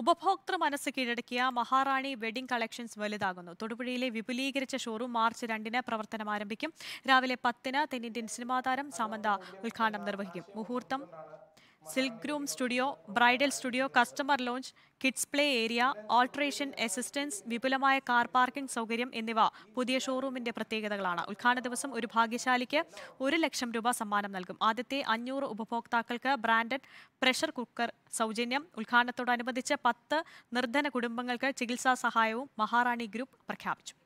ഉപഭോക്തൃ മനസ്സ് കീഴടക്കിയ മഹാറാണി വെഡിംഗ് കളക്ഷൻസ് വലുതാകുന്നു തൊടുപുഴയിലെ വിപുലീകരിച്ച ഷോറൂം മാർച്ച് രണ്ടിന് പ്രവർത്തനം ആരംഭിക്കും രാവിലെ പത്തിന് തെന്നിന്ത്യൻ സിനിമാതാരം സാമന്ത ഉദ്ഘാടനം നിർവഹിക്കും മുഹൂർത്തം silk groom studio bridal studio customer lounge kids play area alteration assistance വിപുലമായ കാർ പാർക്കിംഗ് സൗകര്യം എന്നിവ പുതിയ ഷോറൂമിന്റെ പ്രത്യേകതകളാണ് ഉദ്ഘാടന ദിവസം ഒരു ഭാഗ്യശാലിക്ക് ഒരു ലക്ഷം രൂപ സമ്മാനം നൽകും ആദ്യത്തെ അഞ്ഞൂറ് ഉപഭോക്താക്കൾക്ക് ബ്രാൻഡഡ് പ്രഷർ കുക്കർ സൗജന്യം ഉദ്ഘാടനത്തോടനുബന്ധിച്ച് പത്ത് നിർധന കുടുംബങ്ങൾക്ക് ചികിത്സാ സഹായവും മഹാറാണി ഗ്രൂപ്പ് പ്രഖ്യാപിച്ചു